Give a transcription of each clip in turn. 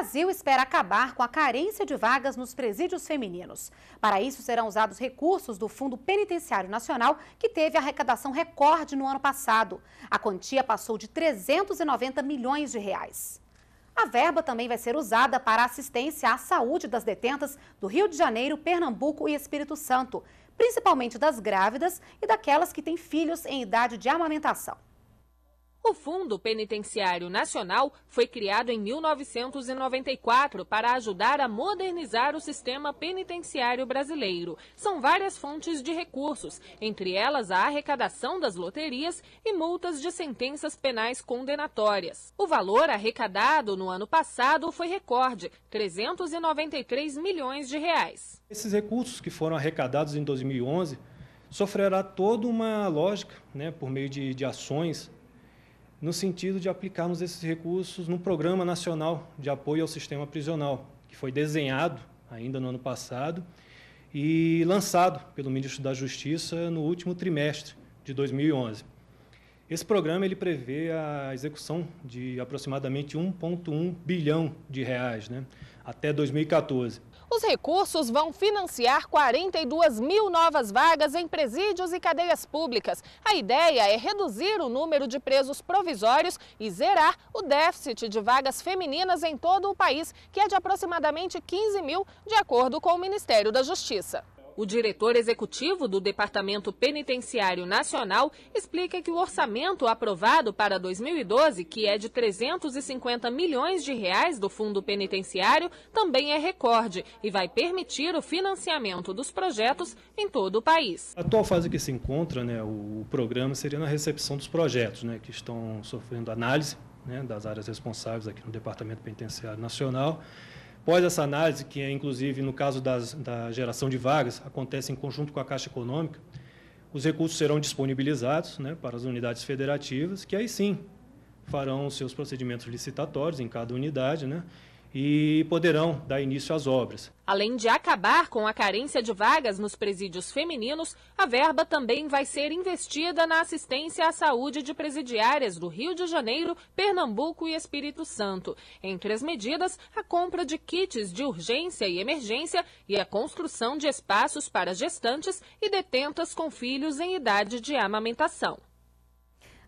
Brasil espera acabar com a carência de vagas nos presídios femininos. Para isso, serão usados recursos do Fundo Penitenciário Nacional, que teve arrecadação recorde no ano passado. A quantia passou de 390 milhões de reais. A verba também vai ser usada para assistência à saúde das detentas do Rio de Janeiro, Pernambuco e Espírito Santo, principalmente das grávidas e daquelas que têm filhos em idade de amamentação. O Fundo Penitenciário Nacional foi criado em 1994 para ajudar a modernizar o sistema penitenciário brasileiro. São várias fontes de recursos, entre elas a arrecadação das loterias e multas de sentenças penais condenatórias. O valor arrecadado no ano passado foi recorde, 393 milhões de reais. Esses recursos que foram arrecadados em 2011 sofrerá toda uma lógica, né, por meio de, de ações no sentido de aplicarmos esses recursos no Programa Nacional de Apoio ao Sistema Prisional, que foi desenhado ainda no ano passado e lançado pelo Ministro da Justiça no último trimestre de 2011. Esse programa ele prevê a execução de aproximadamente 1,1 bilhão de reais, né, até 2014. Os recursos vão financiar 42 mil novas vagas em presídios e cadeias públicas. A ideia é reduzir o número de presos provisórios e zerar o déficit de vagas femininas em todo o país, que é de aproximadamente 15 mil, de acordo com o Ministério da Justiça. O diretor executivo do Departamento Penitenciário Nacional explica que o orçamento aprovado para 2012, que é de 350 milhões de reais do Fundo Penitenciário, também é recorde e vai permitir o financiamento dos projetos em todo o país. A atual fase que se encontra, né, o programa seria na recepção dos projetos, né, que estão sofrendo análise né, das áreas responsáveis aqui no Departamento Penitenciário Nacional. Após essa análise, que é inclusive no caso das, da geração de vagas, acontece em conjunto com a Caixa Econômica, os recursos serão disponibilizados né, para as unidades federativas, que aí sim farão os seus procedimentos licitatórios em cada unidade, né, e poderão dar início às obras. Além de acabar com a carência de vagas nos presídios femininos, a verba também vai ser investida na assistência à saúde de presidiárias do Rio de Janeiro, Pernambuco e Espírito Santo. Entre as medidas, a compra de kits de urgência e emergência e a construção de espaços para gestantes e detentas com filhos em idade de amamentação.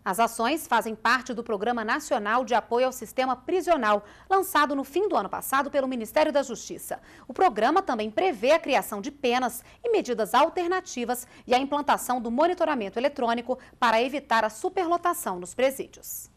As ações fazem parte do Programa Nacional de Apoio ao Sistema Prisional, lançado no fim do ano passado pelo Ministério da Justiça. O programa também prevê a criação de penas e medidas alternativas e a implantação do monitoramento eletrônico para evitar a superlotação nos presídios.